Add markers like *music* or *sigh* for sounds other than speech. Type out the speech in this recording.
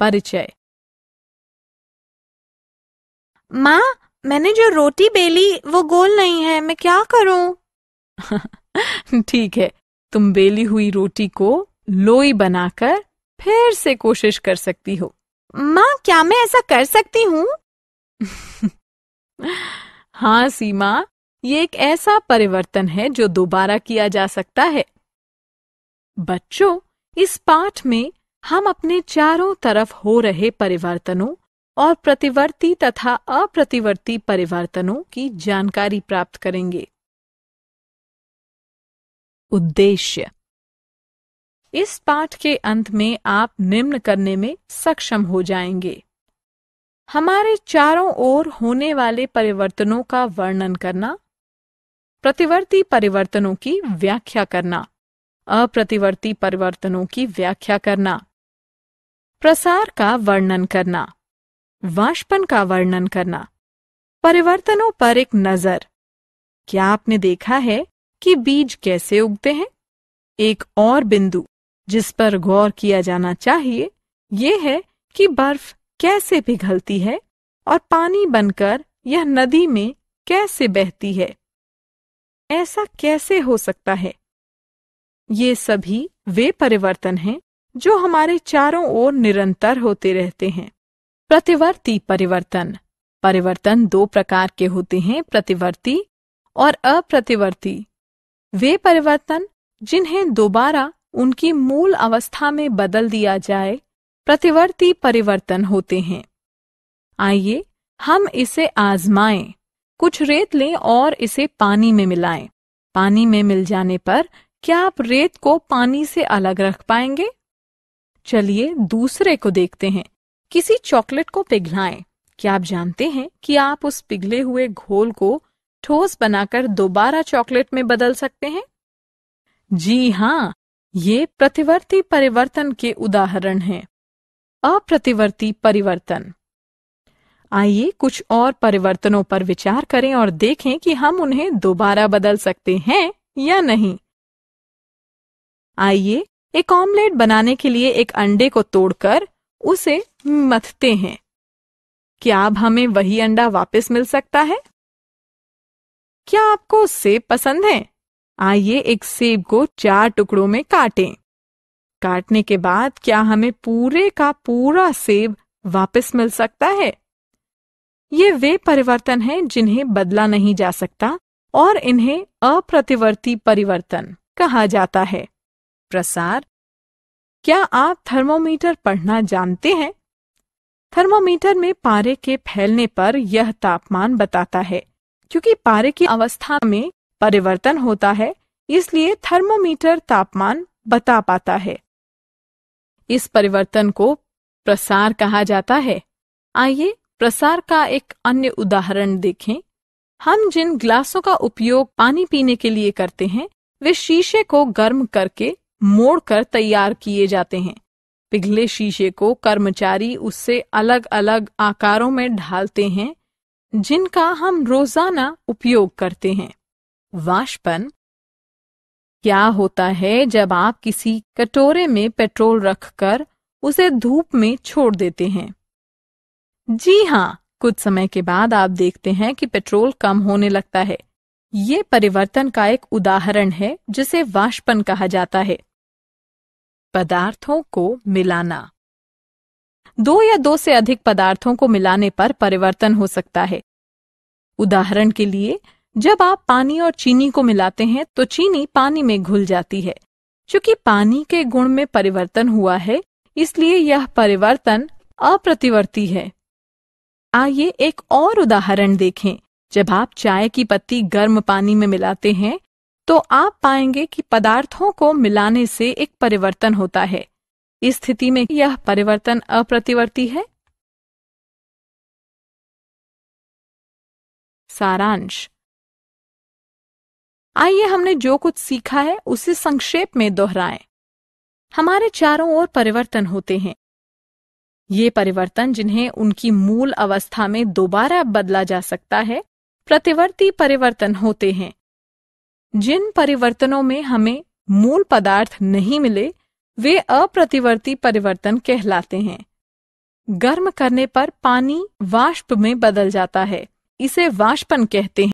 परिचय माँ मैंने जो रोटी बेली वो गोल नहीं है मैं क्या करूं *laughs* ठीक है तुम बेली हुई रोटी को लोई बनाकर फिर से कोशिश कर सकती हो माँ क्या मैं ऐसा कर सकती हूँ *laughs* हाँ सीमा ये एक ऐसा परिवर्तन है जो दोबारा किया जा सकता है बच्चों इस पाठ में हम अपने चारों तरफ हो रहे परिवर्तनों और प्रतिवर्ती तथा अप्रतिवर्ती परिवर्तनों की जानकारी प्राप्त करेंगे उद्देश्य इस पाठ के अंत में आप निम्न करने में सक्षम हो जाएंगे हमारे चारों ओर होने वाले परिवर्तनों का वर्णन करना प्रतिवर्ती परिवर्तनों की व्याख्या करना अप्रतिवर्ती परिवर्तनों की व्याख्या करना प्रसार का वर्णन करना वाष्पन का वर्णन करना परिवर्तनों पर एक नजर क्या आपने देखा है कि बीज कैसे उगते हैं एक और बिंदु जिस पर गौर किया जाना चाहिए ये है कि बर्फ कैसे पिघलती है और पानी बनकर यह नदी में कैसे बहती है ऐसा कैसे हो सकता है ये सभी वे परिवर्तन हैं जो हमारे चारों ओर निरंतर होते रहते हैं प्रतिवर्ती परिवर्तन परिवर्तन दो प्रकार के होते हैं प्रतिवर्ती और अप्रतिवर्ती वे परिवर्तन जिन्हें दोबारा उनकी मूल अवस्था में बदल दिया जाए प्रतिवर्ती परिवर्तन होते हैं आइए हम इसे आजमाएं कुछ रेत लें और इसे पानी में मिलाएं पानी में मिल जाने पर क्या आप रेत को पानी से अलग रख पाएंगे चलिए दूसरे को देखते हैं किसी चॉकलेट को पिघलाएं क्या आप जानते हैं कि आप उस पिघले हुए घोल को ठोस बनाकर दोबारा चॉकलेट में बदल सकते हैं जी हाँ ये प्रतिवर्ती परिवर्तन के उदाहरण हैं अप्रतिवर्ती परिवर्तन आइए कुछ और परिवर्तनों पर विचार करें और देखें कि हम उन्हें दोबारा बदल सकते हैं या नहीं आइए एक ऑमलेट बनाने के लिए एक अंडे को तोड़कर उसे मथते हैं क्या अब हमें वही अंडा वापस मिल सकता है क्या आपको सेब पसंद है आइए एक सेब को चार टुकड़ों में काटें काटने के बाद क्या हमें पूरे का पूरा सेब वापस मिल सकता है ये वे परिवर्तन हैं जिन्हें बदला नहीं जा सकता और इन्हें अप्रतिवर्ती परिवर्तन कहा जाता है प्रसार क्या आप थर्मोमीटर पढ़ना जानते हैं थर्मोमीटर में पारे के फैलने पर यह तापमान बताता है क्योंकि पारे की अवस्था में परिवर्तन होता है इसलिए थर्मोमीटर तापमान बता पाता है इस परिवर्तन को प्रसार कहा जाता है आइए प्रसार का एक अन्य उदाहरण देखें हम जिन ग्लासों का उपयोग पानी पीने के लिए करते हैं वे शीशे को गर्म करके मोड़कर तैयार किए जाते हैं पिघले शीशे को कर्मचारी उससे अलग अलग आकारों में ढालते हैं जिनका हम रोजाना उपयोग करते हैं वाष्पन क्या होता है जब आप किसी कटोरे में पेट्रोल रखकर उसे धूप में छोड़ देते हैं जी हाँ कुछ समय के बाद आप देखते हैं कि पेट्रोल कम होने लगता है ये परिवर्तन का एक उदाहरण है जिसे वाष्पन कहा जाता है पदार्थों को मिलाना दो या दो से अधिक पदार्थों को मिलाने पर परिवर्तन हो सकता है उदाहरण के लिए जब आप पानी और चीनी को मिलाते हैं तो चीनी पानी में घुल जाती है चूंकि पानी के गुण में परिवर्तन हुआ है इसलिए यह परिवर्तन अप्रतिवर्ती है आइए एक और उदाहरण देखें जब आप चाय की पत्ती गर्म पानी में मिलाते हैं तो आप पाएंगे कि पदार्थों को मिलाने से एक परिवर्तन होता है इस स्थिति में यह परिवर्तन अप्रतिवर्ती है सारांश आइए हमने जो कुछ सीखा है उसे संक्षेप में दोहराएं। हमारे चारों ओर परिवर्तन होते हैं ये परिवर्तन जिन्हें उनकी मूल अवस्था में दोबारा बदला जा सकता है प्रतिवर्ती परिवर्तन होते हैं जिन परिवर्तनों में हमें मूल पदार्थ नहीं मिले वे अप्रतिवर्ती परिवर्तन कहलाते हैं गर्म करने पर पानी वाष्प में बदल जाता है इसे वाष्पन कहते हैं